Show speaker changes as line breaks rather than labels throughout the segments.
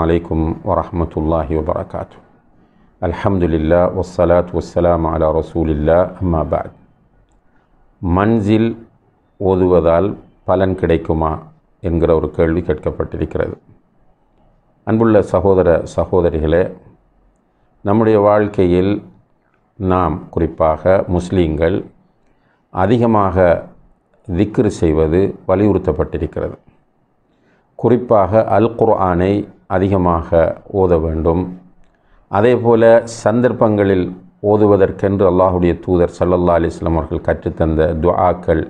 عليكم ورحمة الله وبركاته الحمد لله والصلاة والسلام على رسول الله أما بعد மன்சில் ஓதுவதால் பலன் கிடைக்குமா என்கிற ஒரு கேள்வி கேட்கப்பட்டிருக்கிறது அன்புள்ள சகோதர சகோதரிகளே நம்முடைய வாழ்க்கையில் நாம் குறிப்பாக முஸ்லீம்கள் அதிகமாக திக்ரு செய்வது வலியுறுத்தப்பட்டிருக்கிறது குறிப்பாக அல் குர்ஆனை அதிகமாக ஓத வேண்டும் அதே போல சந்தர்ப்பங்களில் ஓதுவதற்கென்று அல்லாஹுடைய தூதர் சல்லல்லா அலிஸ்லாம் அவர்கள் கற்றுத்தந்த துவாக்கள்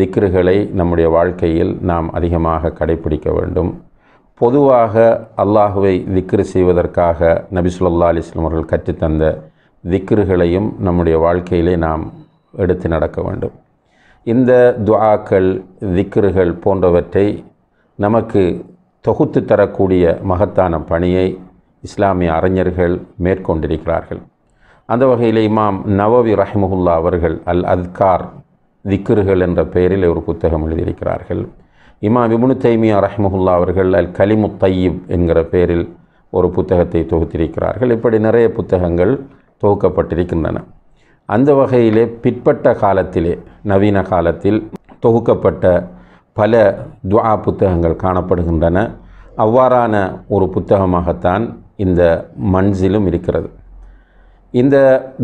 திக்ருகளை நம்முடைய வாழ்க்கையில் நாம் அதிகமாக கடைபிடிக்க வேண்டும் பொதுவாக அல்லாஹுவை திக்ரு செய்வதற்காக நபிசுல்லா அலிஸ்லாம் அவர்கள் கற்றுத்தந்த திக்ருகளையும் நம்முடைய வாழ்க்கையிலே நாம் எடுத்து நடக்க வேண்டும் இந்த துவாக்கள் திக்ருகள் போன்றவற்றை நமக்கு தொகுத்து தரக்கூடிய மகத்தான பணியை இஸ்லாமிய அறிஞர்கள் மேற்கொண்டிருக்கிறார்கள் அந்த வகையில் இமாம் நவவி ரஹிமஹுல்லா அவர்கள் அல் அத்கார் திக்ருகள் என்ற பெயரில் ஒரு புத்தகம் எழுதியிருக்கிறார்கள் இமாம் இபுனு தைமியா ரஹ்முல்லா அவர்கள் அல் கலிமு தையீப் என்கிற பெயரில் ஒரு புத்தகத்தை தொகுத்திருக்கிறார்கள் இப்படி நிறைய புத்தகங்கள் தொகுக்கப்பட்டிருக்கின்றன அந்த வகையிலே பிற்பட்ட காலத்திலே நவீன காலத்தில் தொகுக்கப்பட்ட பல துவா புத்தகங்கள் காணப்படுகின்றன அவ்வாறான ஒரு புத்தகமாகத்தான் இந்த மன்சிலும் இருக்கிறது இந்த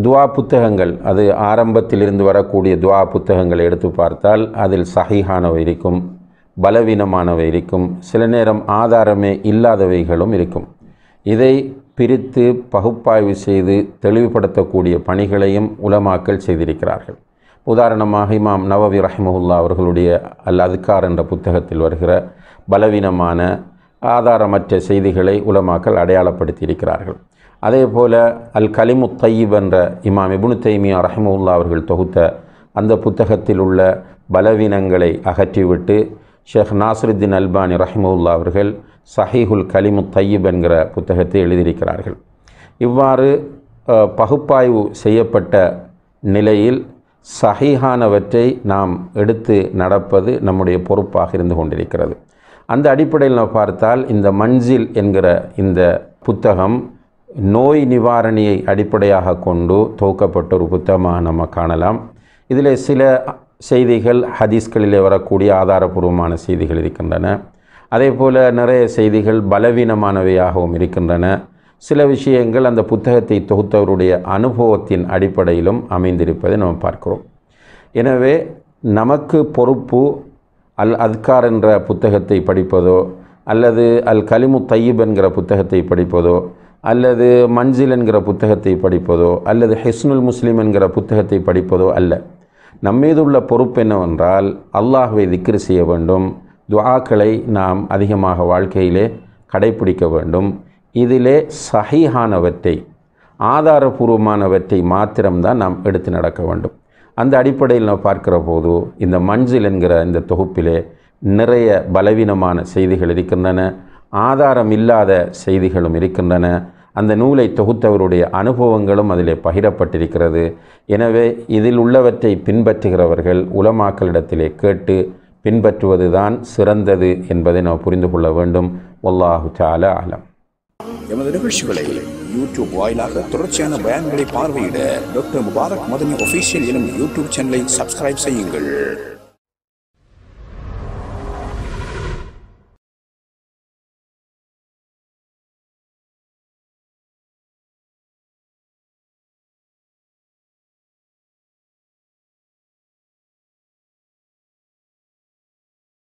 துவா புத்தகங்கள் அது ஆரம்பத்திலிருந்து வரக்கூடிய துவா புத்தகங்களை எடுத்து பார்த்தால் அதில் சகிஹானவை இருக்கும் பலவீனமானவை இருக்கும் சில நேரம் ஆதாரமே இல்லாதவைகளும் இருக்கும் இதை பிரித்து பகுப்பாய்வு செய்து தெளிவுபடுத்தக்கூடிய பணிகளையும் உலமாக்கல் செய்திருக்கிறார்கள் உதாரணமாக இமாம் நவவி ரஹிமஹுல்லா அவர்களுடைய அல் அதுக்கார் என்ற புத்தகத்தில் வருகிற பலவீனமான ஆதாரமற்ற செய்திகளை உலமாக்கல் அடையாளப்படுத்தியிருக்கிறார்கள் அதே போல் அல் கலிமு தையீப் என்ற இமாம் இபுனு தைமியா ரஹிமஹுல்லா அவர்கள் தொகுத்த அந்த புத்தகத்தில் உள்ள பலவீனங்களை அகற்றிவிட்டு ஷேக் நாசருத்தின் அல்பானி ரஹிமஹுல்லா அவர்கள் சஹீஹுல் கலிமு தையீப் என்கிற புத்தகத்தை எழுதியிருக்கிறார்கள் இவ்வாறு பகுப்பாய்வு செய்யப்பட்ட நிலையில் சகிஹானவற்றை நாம் எடுத்து நடப்பது நம்முடைய பொறுப்பாக இருந்து கொண்டிருக்கிறது அந்த அடிப்படையில் நாம் பார்த்தால் இந்த மஞ்சில் என்கிற இந்த புத்தகம் நோய் நிவாரணியை அடிப்படையாக கொண்டு துவக்கப்பட்ட ஒரு புத்தகமாக நம்ம காணலாம் இதில் சில செய்திகள் ஹதீஸ்களிலே வரக்கூடிய ஆதாரபூர்வமான செய்திகள் இருக்கின்றன அதே போல் நிறைய செய்திகள் பலவீனமானவையாகவும் இருக்கின்றன சில விஷயங்கள் அந்த புத்தகத்தை தொகுத்தவருடைய அனுபவத்தின் அடிப்படையிலும் அமைந்திருப்பதை நாம் பார்க்கிறோம் எனவே நமக்கு பொறுப்பு அல் அத்கார் என்ற புத்தகத்தை படிப்பதோ அல்லது அல் கலிமு தையீப் என்கிற புத்தகத்தை படிப்பதோ அல்லது மஞ்சில் என்கிற புத்தகத்தை படிப்பதோ அல்லது ஹெஸ்னுல் முஸ்லீம் என்கிற புத்தகத்தை படிப்பதோ அல்ல நம்மீது உள்ள பொறுப்பு என்னவென்றால் அல்லாஹுவை திக்ரு செய்ய வேண்டும் துவாக்களை நாம் அதிகமாக வாழ்க்கையிலே கடைபிடிக்க வேண்டும் இதிலே சகிஹானவற்றை ஆதாரபூர்வமானவற்றை மாத்திரம்தான் நாம் எடுத்து நடக்க வேண்டும் அந்த அடிப்படையில் நாம் பார்க்கிற போது இந்த மஞ்சள் என்கிற இந்த தொகுப்பிலே நிறைய பலவீனமான செய்திகள் இருக்கின்றன ஆதாரம் இல்லாத செய்திகளும் இருக்கின்றன அந்த நூலை தொகுத்தவருடைய அனுபவங்களும் அதிலே பகிரப்பட்டிருக்கிறது எனவே இதில் உள்ளவற்றை பின்பற்றுகிறவர்கள் உலமாக்களிடத்திலே கேட்டு பின்பற்றுவதுதான் சிறந்தது என்பதை நாம் புரிந்து கொள்ள வேண்டும் ஒல்லாஹு சால ஆலம் எமது நிகழ்ச்சிகளை யூடியூப் வாயிலாக தொடர்ச்சியான பயன்களை பார்வையிட டாக்டர் முபாரக் மதனி ஒபிஷியல் எனும் யூடியூப் சேனலை சப்ஸ்கிரைப் செய்யுங்கள்